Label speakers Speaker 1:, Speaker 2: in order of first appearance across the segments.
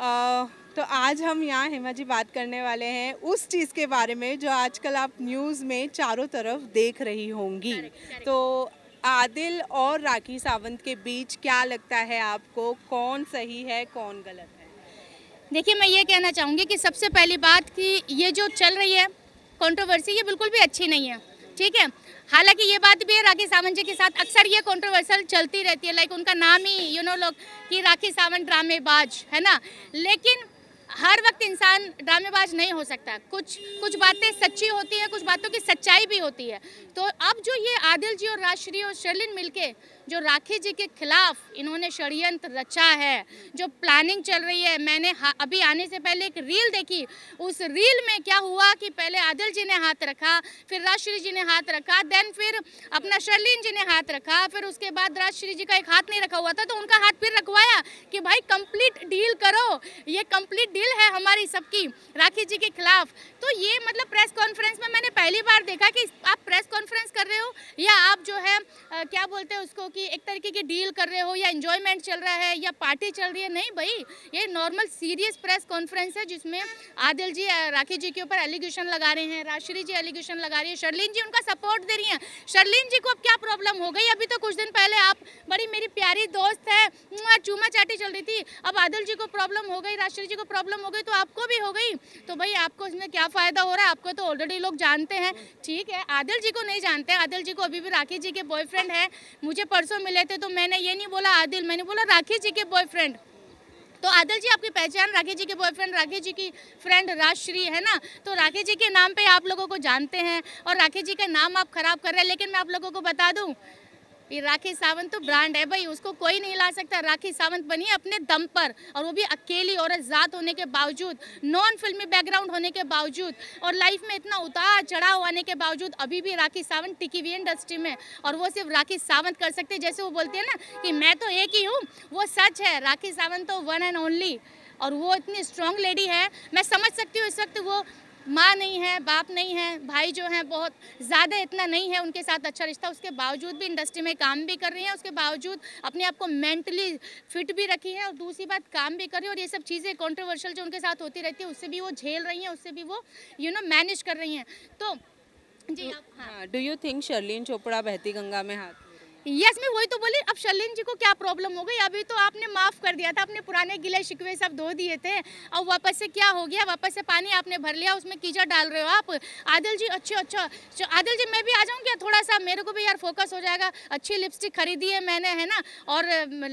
Speaker 1: तो आज हम यहाँ हेमा जी बात करने वाले हैं उस चीज़ के बारे में जो आजकल आप न्यूज़ में चारों तरफ देख रही होंगी तो आदिल और राखी सावंत के बीच क्या लगता है आपको कौन सही है कौन गलत है देखिए मैं ये कहना चाहूँगी कि सबसे पहली बात कि ये जो चल रही है कंट्रोवर्सी ये बिल्कुल भी अच्छी नहीं है ठीक है हालांकि ये बात भी है राखी सावंत जी के साथ अक्सर ये कॉन्ट्रोवर्सल चलती रहती है लाइक उनका नाम ही यू नो लोग कि राखी सावंत ड्रामेबाज है ना लेकिन हर वक्त इंसान ड्रामेबाज नहीं हो सकता कुछ कुछ बातें सच्ची होती है कुछ बातों की सच्चाई भी होती है तो अब जो ये आदिल जी और राजश्री और शर्लिन मिलके जो राखी जी के खिलाफ इन्होंने षडयंत्र रचा है जो प्लानिंग चल रही है मैंने अभी आने से पहले एक रील देखी उस रील में क्या हुआ कि पहले आदिल जी ने हाथ रखा फिर राजश्री जी ने हाथ रखा देन फिर अपना शर्लिन जी ने हाथ रखा फिर उसके बाद राजश्री जी का एक हाथ नहीं रखा हुआ था तो उनका हाथ फिर रखवाया कि भाई कंप्लीट डील करो ये कंप्लीट डील अपील है हमारी सबकी राखी जी के खिलाफ तो ये मतलब प्रेस कॉन्फ्रेंस में मैंने पहली बार देखा कि आप प्रेस कॉन्फ्रेंस कर रहे हो या आप जो है आ, क्या बोलते हैं उसको कि एक तरीके की डील कर रहे हो या इन्जॉयमेंट चल रहा है या पार्टी चल रही है नहीं भाई ये नॉर्मल सीरियस प्रेस कॉन्फ्रेंस है जिसमें आदिल जी राखी जी के ऊपर एलिगेशन लगा रहे हैं राशरी जी एलिगेशन लगा रही है शर्लिन जी उनका सपोर्ट दे रही हैं शर्लिन जी को अब क्या प्रॉब्लम हो गई अभी तो कुछ दिन पहले आप बड़ी मेरी प्यारी दोस्त है चूमा चाटी चल रही थी अब आदिल जी को प्रॉब्लम हो गई राशरी जी को प्रॉब्लम ख़त्म हो गई तो आपको भी हो गई तो भाई आपको इसमें क्या फ़ायदा हो रहा है आपको तो ऑलरेडी लोग जानते हैं ठीक है आदिल जी को नहीं जानते आदिल जी को अभी भी राखी जी के बॉयफ्रेंड है मुझे परसों मिले थे तो मैंने ये नहीं बोला आदिल मैंने बोला राखी जी के बॉयफ्रेंड तो आदिल जी आपकी पहचान राखी जी के बॉयफ्रेंड राखी जी की फ्रेंड राजश्री है ना तो राखी जी के नाम पे आप लोगों को जानते हैं और राखी जी का नाम आप खराब कर रहे हैं लेकिन मैं आप लोगों को बता दूं ये राखी सावंत तो ब्रांड है भाई उसको कोई नहीं ला सकता राखी सावंत बनी अपने दम पर और वो भी अकेली और ज़ात होने के बावजूद नॉन फिल्मी बैकग्राउंड होने के बावजूद और लाइफ में इतना उतार चढ़ाव आने के बावजूद अभी भी राखी सावंत टिकी हुई इंडस्ट्री में और वो सिर्फ राखी सावंत कर सकते जैसे वो बोलते हैं ना कि मैं तो एक ही हूँ वो सच है राखी सावंत तो वन एंड ओनली और वो इतनी स्ट्रॉन्ग लेडी है मैं समझ सकती हूँ इस वक्त वो माँ नहीं है बाप नहीं है भाई जो हैं बहुत ज़्यादा इतना नहीं है उनके साथ अच्छा रिश्ता उसके बावजूद भी इंडस्ट्री में काम भी कर रही हैं उसके बावजूद अपने आप को मेंटली फिट भी रखी है और दूसरी बात काम भी कर रही है और ये सब चीज़ें कॉन्ट्रोवर्शियल जो उनके साथ होती रहती है उससे भी वो झेल रही हैं उससे भी वो यू नो मैनेज कर रही हैं तो जी do you think Sherlyn Chopra बहती गंगा में हाथ यस मैं वही तो बोली अब शलिन जी को क्या प्रॉब्लम हो गई अभी तो आपने माफ़ कर दिया था अपने पुराने गिले शिकवे सब धो दिए थे अब वापस से क्या हो गया वापस से पानी आपने भर लिया उसमें कीचड़ डाल रहे हो आप आदिल जी अच्छा अच्छा, अच्छा आदिल जी मैं भी आ जाऊँ क्या थोड़ा सा मेरे को भी यार फोकस हो जाएगा अच्छी लिपस्टिक खरीदी है मैंने है ना और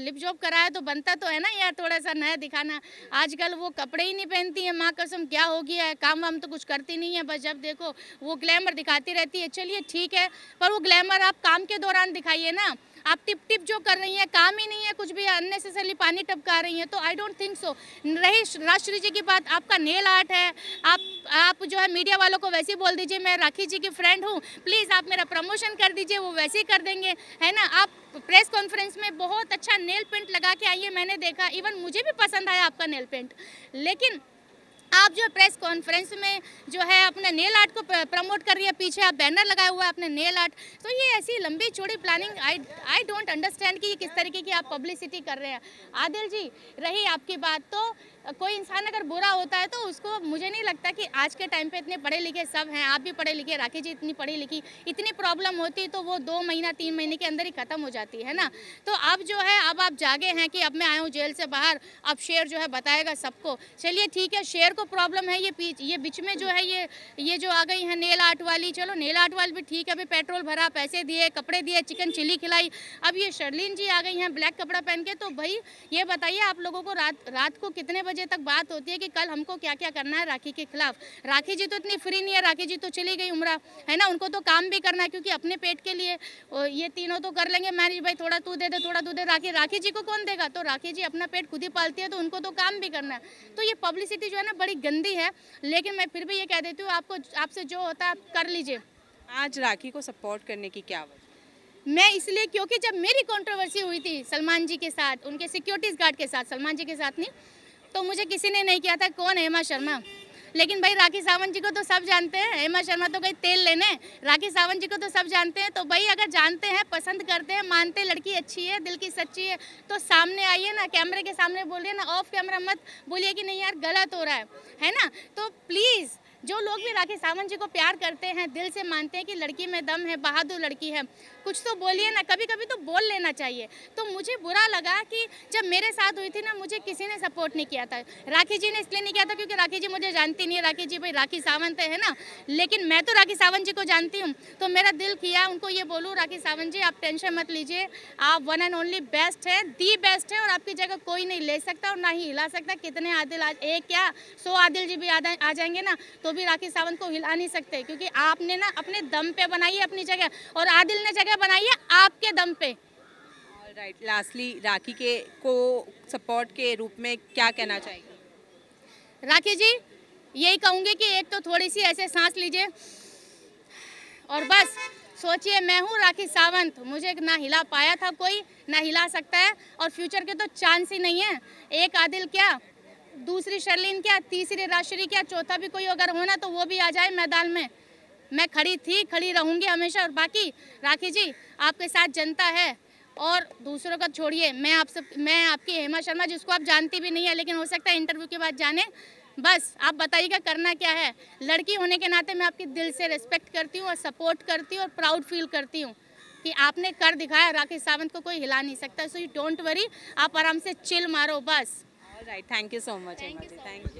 Speaker 1: लिप जॉब कराया तो बनता तो है ना यार थोड़ा सा नया दिखाना आजकल वो कपड़े ही नहीं पहनती है माँ कसम क्या हो गया है काम वाम तो कुछ करती नहीं है बस जब देखो वो ग्लैमर दिखाती रहती है चलिए ठीक है पर वो ग्लैमर आप काम के दौरान दिखाइए ना आप टिप टिप जो कर रही हैं काम ही नहीं है कुछ भी अननेसेसरली पानी टपका रही हैं तो आई डोंट थिंक सो रही राष्ट्र जी की बात आपका नेल आर्ट है आप आप जो है मीडिया वालों को वैसे ही बोल दीजिए मैं राखी जी की फ्रेंड हूँ प्लीज़ आप मेरा प्रमोशन कर दीजिए वो वैसे ही कर देंगे है ना आप प्रेस कॉन्फ्रेंस में बहुत अच्छा नेल पेंट लगा के आइए मैंने देखा इवन मुझे भी पसंद आया आपका नेल पेंट लेकिन आप जो प्रेस कॉन्फ्रेंस में जो है अपने नेल आर्ट को प्रमोट कर रही है पीछे आप बैनर लगाया हुआ है अपने नेल आर्ट तो ये ऐसी लंबी चौड़ी planning I I don't understand कि ये किस तरीके की आप पब्लिसिटी कर रहे हैं आदिल जी रही आपकी बात तो कोई इंसान अगर बुरा होता है तो उसको मुझे नहीं लगता कि आज के टाइम पे इतने पढ़े लिखे सब हैं आप भी पढ़े लिखे राखी जी इतनी पढ़ी लिखी इतनी प्रॉब्लम होती तो वो दो महीना तीन महीने के अंदर ही ख़त्म हो जाती है ना तो अब जो है अब आप जागे हैं कि अब मैं आया हूँ जेल से बाहर अब शेर जो है बताएगा सबको चलिए ठीक है शेर को तो प्रॉब्लम है ये पीछे ये बीच में जो है ये ये जो आ गई है नेल आर्ट वाली चलो नेल आर्ट वाली भी ठीक है अभी पेट्रोल भरा पैसे दिए कपड़े दिए चिकन चिली खिलाई अब ये शर्लिन जी आ गई हैं ब्लैक कपड़ा पहन के तो भाई ये बताइए आप लोगों को रात रात को कितने बजे तक बात होती है कि कल हमको क्या क्या करना है राखी के खिलाफ राखी जी तो इतनी फ्री नहीं है राखी जी तो चली गई उम्र है ना उनको तो काम भी करना है क्योंकि अपने पेट के लिए ये तीनों तो कर लेंगे मैंने भाई थोड़ा तू दे दे थोड़ा तू दे राखी राखी जी को कौन देगा तो राखी जी अपना पेट खुद ही पालती है तो उनको तो काम भी करना है तो ये पब्लिसिटी जो है ना बड़ी गंदी है लेकिन मैं फिर भी ये कह देती हूँ आपको आपसे जो होता है कर लीजिए आज राखी को सपोर्ट करने की क्या वजह मैं इसलिए क्योंकि जब मेरी कंट्रोवर्सी हुई थी सलमान जी के साथ उनके सिक्योरिटीज़ गार्ड के साथ सलमान जी के साथ नहीं तो मुझे किसी ने नहीं किया था कौन है हेमा शर्मा लेकिन भाई राखी सावंत जी को तो सब जानते हैं हेमा शर्मा तो गई तेल लेने राखी सावंत जी को तो सब जानते हैं तो भाई अगर जानते हैं पसंद करते हैं मानते लड़की अच्छी है दिल की सच्ची है तो सामने आइए ना कैमरे के सामने बोलिए ना ऑफ कैमरा मत बोलिए कि नहीं यार गलत हो रहा है है ना तो प्लीज़ जो लोग भी राखी सावंत जी को प्यार करते हैं दिल से मानते हैं कि लड़की में दम है बहादुर लड़की है कुछ तो बोलिए ना कभी कभी तो बोल लेना चाहिए तो मुझे बुरा लगा कि जब मेरे साथ हुई थी ना मुझे किसी ने सपोर्ट नहीं किया था राखी जी ने इसलिए नहीं किया था क्योंकि राखी जी मुझे जानती नहीं है राखी जी भाई राखी सावंत है ना लेकिन मैं तो राखी सावंत जी को जानती हूँ तो मेरा दिल किया उनको ये बोलूँ राखी सावंत जी आप टेंशन मत लीजिए आप वन एंड ओनली बेस्ट है दी बेस्ट है और आपकी जगह कोई नहीं ले सकता और ना ही हिला सकता कितने आदिल एक क्या सौ आदिल जी भी आ जाएंगे ना तो तो भी राखी सावंत को हिला नहीं सकते क्योंकि आपने ना अपने दम पे बनाई है अपनी जगह और आदिल ने जगह बनाई है आपके दम पे राइट लास्टली राखी के को सपोर्ट के रूप में क्या कहना चाहिए राखी जी यही कहूँगी कि एक तो थोड़ी सी ऐसे सांस लीजिए और बस सोचिए मैं हूँ राखी सावंत मुझे ना हिला पाया था कोई ना हिला सकता है और फ्यूचर के तो चांस ही नहीं है एक आदिल क्या दूसरी शर्लिन क्या तीसरी राशरी क्या चौथा भी कोई अगर होना तो वो भी आ जाए मैदान में मैं खड़ी थी खड़ी रहूँगी हमेशा और बाकी राखी जी आपके साथ जनता है और दूसरों का छोड़िए मैं आप सब मैं आपकी हेमा शर्मा जिसको आप जानती भी नहीं है लेकिन हो सकता है इंटरव्यू के बाद जाने बस आप बताइएगा करना क्या है लड़की होने के नाते मैं आपकी दिल से रिस्पेक्ट करती हूँ और सपोर्ट करती हूँ और प्राउड फील करती हूँ कि आपने कर दिखाया राकेश सावंत को कोई हिला नहीं सकता सो यू डोंट वरी आप आराम से चिल मारो बस All right. Thank you so much, Thank Thank you.